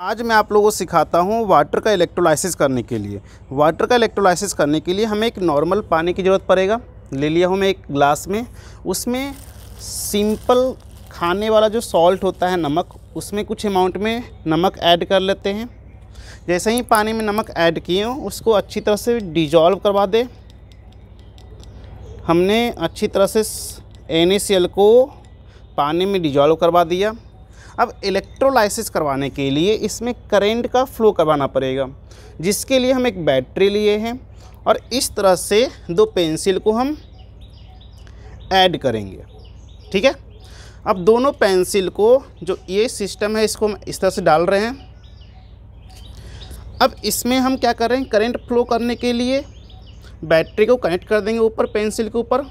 आज मैं आप लोगों को सिखाता हूँ वाटर का इलेक्ट्रोलाइसिस करने के लिए वाटर का इलेक्ट्रोलाइसिस करने के लिए हमें एक नॉर्मल पानी की ज़रूरत पड़ेगा ले लिया हूँ मैं एक ग्लास में उसमें सिंपल खाने वाला जो सॉल्ट होता है नमक उसमें कुछ अमाउंट में नमक ऐड कर लेते हैं जैसे ही पानी में नमक ऐड किए हों उसको अच्छी तरह से डिजॉल्व करवा दें हमने अच्छी तरह से एन को पानी में डिजॉल्व करवा दिया अब इलेक्ट्रोलाइसिस करवाने के लिए इसमें करेंट का फ्लो करवाना पड़ेगा जिसके लिए हम एक बैटरी लिए हैं और इस तरह से दो पेंसिल को हम ऐड करेंगे ठीक है अब दोनों पेंसिल को जो ये सिस्टम है इसको हम इस तरह से डाल रहे हैं अब इसमें हम क्या कर रहे हैं करंट फ्लो करने के लिए बैटरी को कनेक्ट कर देंगे ऊपर पेंसिल के ऊपर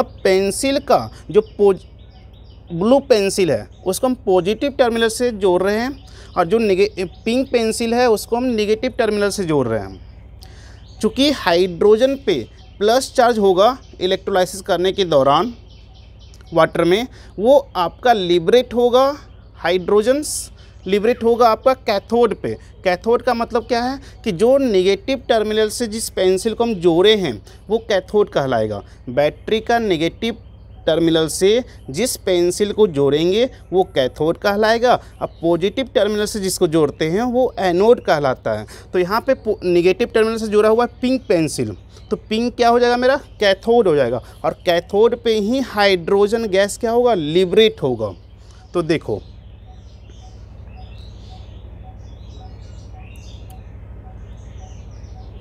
अब पेंसिल का जो पोज ब्लू पेंसिल है उसको हम पॉजिटिव टर्मिनल से जोड़ रहे हैं और जो पिंक पेंसिल है उसको हम निगेटिव टर्मिनल से जोड़ रहे हैं चूँकि हाइड्रोजन पे प्लस चार्ज होगा इलेक्ट्रोलाइसिस करने के दौरान वाटर में वो आपका लिबरेट होगा हाइड्रोजन्स लिबरेट होगा आपका कैथोड पे कैथोड का मतलब क्या है कि जो नेगेटिव टर्मिनल से जिस पेंसिल को हम जोड़े हैं वो कैथोड कहलाएगा बैटरी का नेगेटिव टर्मिनल से जिस पेंसिल को जोड़ेंगे वो कैथोड कहलाएगा अब पॉजिटिव टर्मिनल से जिसको जोड़ते हैं वो एनोड कहलाता है तो यहाँ पे निगेटिव टर्मिनल से जुड़ा हुआ है पिंक पेंसिल तो पिंक क्या हो जाएगा मेरा कैथोड हो जाएगा और कैथोड पे ही हाइड्रोजन गैस क्या होगा लिबरेट होगा तो देखो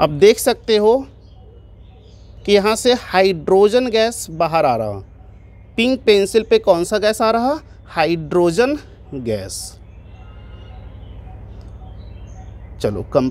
अब देख सकते हो कि यहाँ से हाइड्रोजन गैस बाहर आ रहा पिंक पेंसिल पे कौन सा गैस आ रहा हाइड्रोजन गैस चलो कम